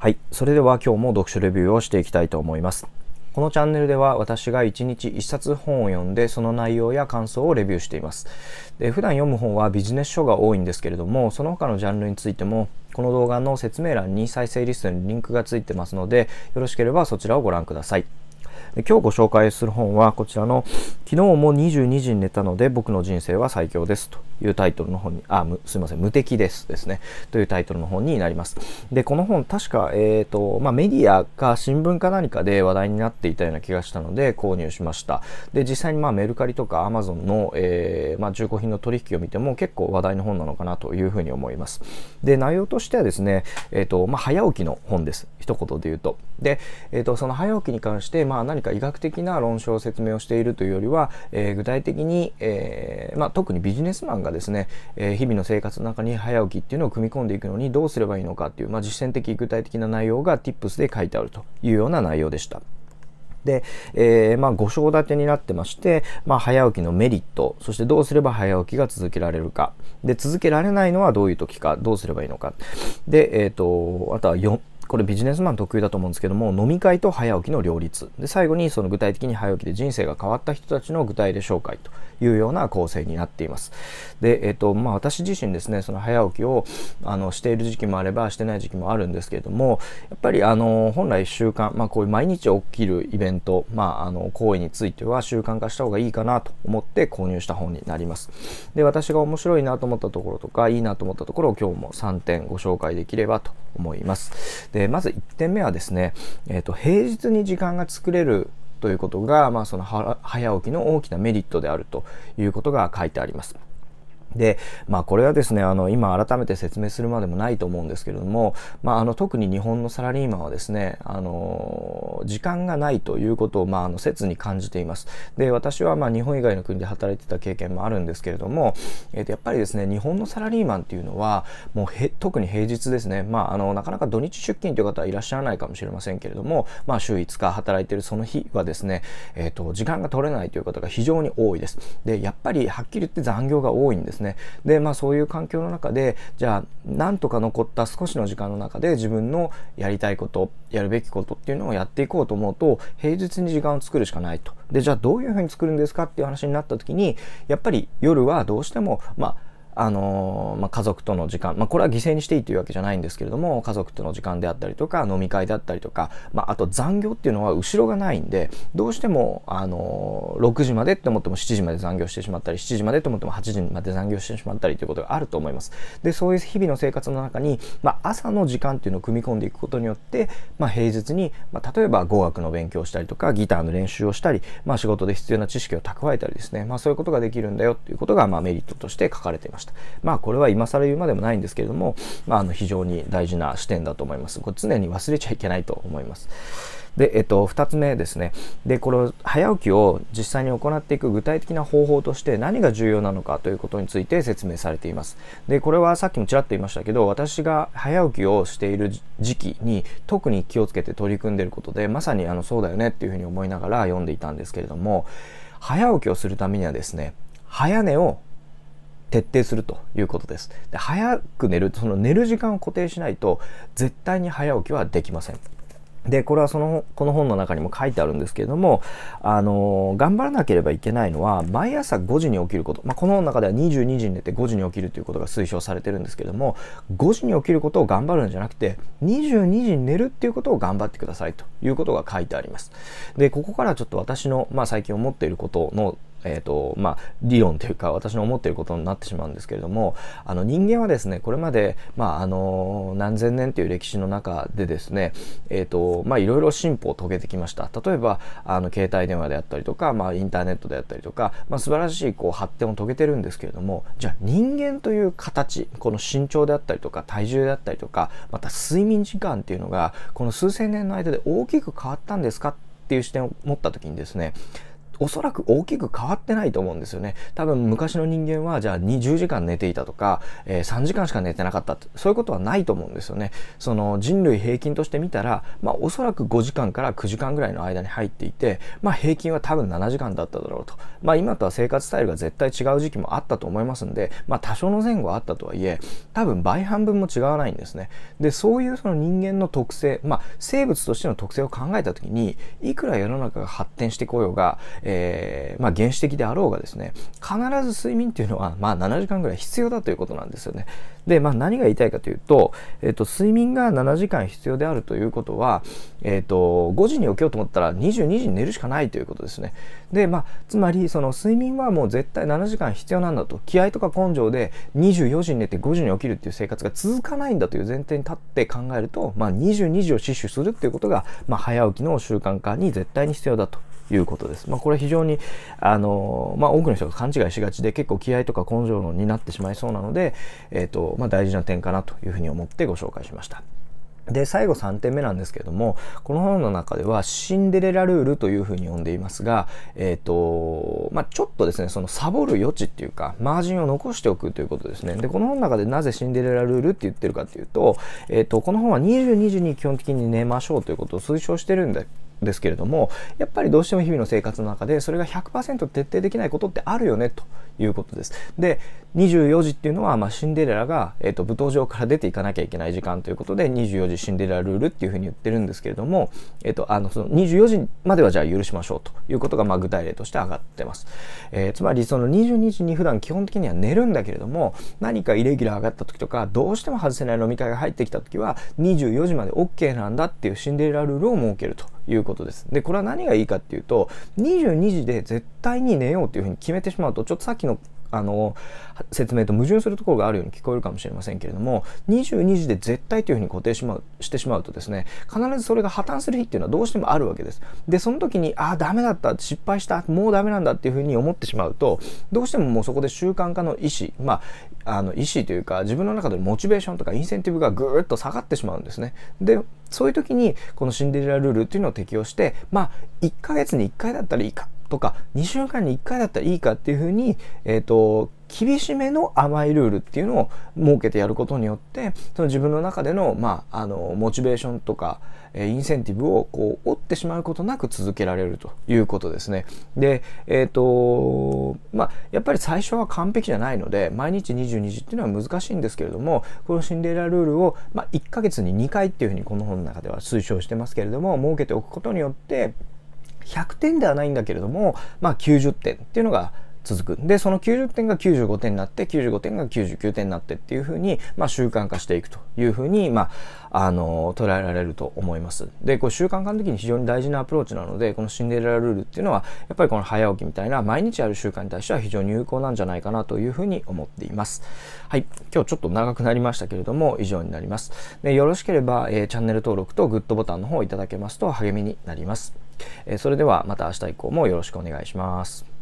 はい。それでは今日も読書レビューをしていきたいと思います。このチャンネルでは私が1日1冊本を読んでその内容や感想をレビューしています。で普段読む本はビジネス書が多いんですけれどもその他のジャンルについてもこの動画の説明欄に再生リストにリンクがついてますのでよろしければそちらをご覧ください。で今日ご紹介する本はこちらの「昨日も22時に寝たので僕の人生は最強です」というタイトルの本に、あ、すみません、無敵ですですね。というタイトルの本になります。で、この本、確か、えっ、ー、と、まあ、メディアか新聞か何かで話題になっていたような気がしたので購入しました。で、実際にまあメルカリとかアマゾンの、えー、まあ、中古品の取引を見ても結構話題の本なのかなというふうに思います。で、内容としてはですね、えっ、ー、と、まあ、早起きの本です。一言で言うと。で、えっ、と、その早起きに関して、まあ、何かか医学的な論証を説明をしているというよりは、えー、具体的に、えー、まあ、特にビジネスマンがですね、え日々の生活の中に早起きっていうのを組み込んでいくのにどうすればいいのかっていう、まあ、実践的具体的な内容が Tips で書いてあるというような内容でした。で、えー、まあ、5章立てになってまして、まあ、早起きのメリット、そしてどうすれば早起きが続けられるか、で、続けられないのはどういう時か、どうすればいいのか、で、えっ、ー、と、あとは 4, これビジネスマン特有だと思うんですけども飲み会と早起きの両立で最後にその具体的に早起きで人生が変わった人たちの具体例紹介というような構成になっていますで、えっとまあ、私自身ですねその早起きをあのしている時期もあればしてない時期もあるんですけれどもやっぱりあの本来習慣、まあ、こういう毎日起きるイベント、まあ、あの行為については習慣化した方がいいかなと思って購入した本になりますで私が面白いなと思ったところとかいいなと思ったところを今日も3点ご紹介できればと思いますでで、まず1点目はですね、えっ、ー、と、平日に時間が作れるということが、まあ、その早起きの大きなメリットであるということが書いてあります。で、まあこれはですね、あの、今改めて説明するまでもないと思うんですけれども、まああの、特に日本のサラリーマンはですね、あの時間がないということを、まあ、あの切に感じています。で私はまあ日本以外の国で働いてた経験もあるんですけれども、えー、とやっぱりですね日本のサラリーマンっていうのはもうへ特に平日ですね、まあ、あのなかなか土日出勤という方はいらっしゃらないかもしれませんけれども、まあ、週5日働いてるその日はですね、えー、と時間が取れないという方が非常に多いです。でやっぱりはっきり言って残業が多いんですね。でまあそういう環境の中でじゃあなんとか残った少しの時間の中で自分のやりたいことやるべきことっていうのをやっていく行こうと思うと、平日に時間を作るしかないと。で、じゃあどういうふうに作るんですかっていう話になった時に、やっぱり夜はどうしても、まあ、あのまあ、家族との時間、まあ、これは犠牲にしていいというわけじゃないんですけれども家族との時間であったりとか飲み会であったりとか、まあ、あと残業っていうのは後ろがないんでどうしても、あの6時までって思っても7時まで残業してしまったり7時までと思っても8時まで残業してしまったりということがあると思います。でそういう日々の生活の中に、まあ、朝の時間っていうのを組み込んでいくことによって、まあ、平日に、まあ、例えば語学の勉強をしたりとかギターの練習をしたり、まあ、仕事で必要な知識を蓄えたりですね、まあ、そういうことができるんだよっていうことが、まあ、メリットとして書かれていました。。まあこれは今更言うまでもないんですけれども、まあ、あの非常に大事な視点だと思います。これ常に忘れちゃいけないと思います。で、えっと、2つ目ですね。で、この早起きを実際に行っていく具体的な方法として何が重要なのかということについて説明されています。で、これはさっきもちらっと言いましたけど、私が早起きをしている時期に特に気をつけて取り組んでいることで、まさにあのそうだよねっていうふうに思いながら読んでいたんですけれども、早起きをするためにはですね、早寝を徹底するということです。で早く寝る、その寝る時間を固定しないと、絶対に早起きはできません。で、これはその、この本の中にも書いてあるんですけれども、あの、頑張らなければいけないのは、毎朝5時に起きること。まあ、この中では22時に寝て5時に起きるということが推奨されてるんですけれども、5時に起きることを頑張るんじゃなくて、22時に寝るっていうことを頑張ってくださいということが書いてあります。で、ここからちょっと私の、まあ、最近思っていることのえーとまあ、理論というか私の思っていることになってしまうんですけれどもあの人間はですねこれまで、まあ、あの何千年という歴史の中でですね、えとまあ、いろいろ進歩を遂げてきました例えばあの携帯電話であったりとか、まあ、インターネットであったりとか、まあ、素晴らしいこう発展を遂げてるんですけれどもじゃあ人間という形この身長であったりとか体重であったりとかまた睡眠時間っていうのがこの数千年の間で大きく変わったんですかっていう視点を持った時にですねおそらく大きく変わってないと思うんですよね。多分昔の人間はじゃあ20時間寝ていたとか、えー、3時間しか寝てなかったそういうことはないと思うんですよね。その人類平均として見たら、まあおそらく5時間から9時間ぐらいの間に入っていて、まあ平均は多分7時間だっただろうと。まあ今とは生活スタイルが絶対違う時期もあったと思いますんで、まあ多少の前後あったとはいえ、多分倍半分も違わないんですね。で、そういうその人間の特性、まあ生物としての特性を考えた時に、いくら世の中が発展してこようが、えー、まあ、原始的であろうがですね必ず睡眠っていうのは、まあ、7時間ぐらい必要だということなんですよね。で、まあ、何が言いたいかというと、えーと、睡眠が7時間必要であるということは、えーと、5時に起きようと思ったら22時に寝るしかないということですね。で、まあ、つまりその睡眠はもう絶対7時間必要なんだと気合とか根性で24時に寝て5時に起きるっていう生活が続かないんだという前提に立って考えると、まあ、22時を死守するっていうことが、まあ、早起きの習慣化に絶対に必要だということです。まあ、これ非常に、あのまあ、多くの人が勘違いしがちで結構気合とか根性論になってしまいそうなので、えーとまあ、大事な点かなというふうに思ってご紹介しました。で、最後3点目なんですけれども、この本の中ではシンデレラルールというふうに呼んでいますが、えっ、ー、と、まあ、ちょっとですね、そのサボる余地っていうか、マージンを残しておくということですね。で、この本の中でなぜシンデレラルールって言ってるかっていうと、えっ、ー、と、この本は2 2 2に基本的に寝ましょうということを推奨してるんだですけれどもやっぱりどうしても日々の生活の中でそれが100%徹底できないことってあるよねということです。で24時っていうのは、まあ、シンデレラが、えーと、舞踏場から出ていかなきゃいけない時間ということで24時シンデレラルールっていうふうに言ってるんですけれども、えーと、あのその24時まではじゃあ許しましょうということが、まあ、具体例として上がってます。えー、つまりその22時に普段基本的には寝るんだけれども何かイレギュラーがあった時とかどうしても外せない飲み会が入ってきた時は24時まで OK なんだっていうシンデレラルールを設けると。いうことです。で、これは何がいいかっていうと、22時で絶対に寝ようっていうふうに決めてしまうと、ちょっとさっきのあの説明と矛盾するところがあるように聞こえるかもしれませんけれども22時で絶対というふうに固定し,、ま、してしまうとですね必ずそれが破綻する日っていうのはどうしてもあるわけですでその時にああダメだった失敗したもうダメなんだっていうふうに思ってしまうとどうしてももうそこで習慣化の意思まああの意思というか自分の中でのモチベーションとかインセンティブがぐーっと下がってしまうんですねでそういう時にこのシンデレラルールっていうのを適用してまあ1ヶ月に1回だったらいいかとか2週間に1回だったらいいかっていうふうに、えーと、厳しめの甘いルールっていうのを設けてやることによってその自分の中での,、まあ、あのモチベーションとか、えインセンティブをこう折ってしまうことなく続けられるということですね。で、えーとまあ、やっぱり最初は完璧じゃないので毎日22時っていうのは難しいんですけれどもこのシンデレラルールを、まあ、1ヶ月に2回っていうふうにこの本の中では推奨してますけれども設けておくことによって100点ではないんだけれども、まあ、90点っていうのが続く。で、その90点が95点になって、95点が99点になってっていうふうに、まあ、習慣化していくというふうに、まあ、あの、捉えられると思います。で、こう習慣化の時に非常に大事なアプローチなので、このシンデレラルールっていうのは、やっぱりこの早起きみたいな毎日ある習慣に対しては非常に有効なんじゃないかなというふうに思っています。はい。今日ちょっと長くなりましたけれども、以上になります。で、よろしければ、えー、チャンネル登録とグッドボタンの方をいただけますと励みになります。えそれではまた明日以降もよろしくお願いします。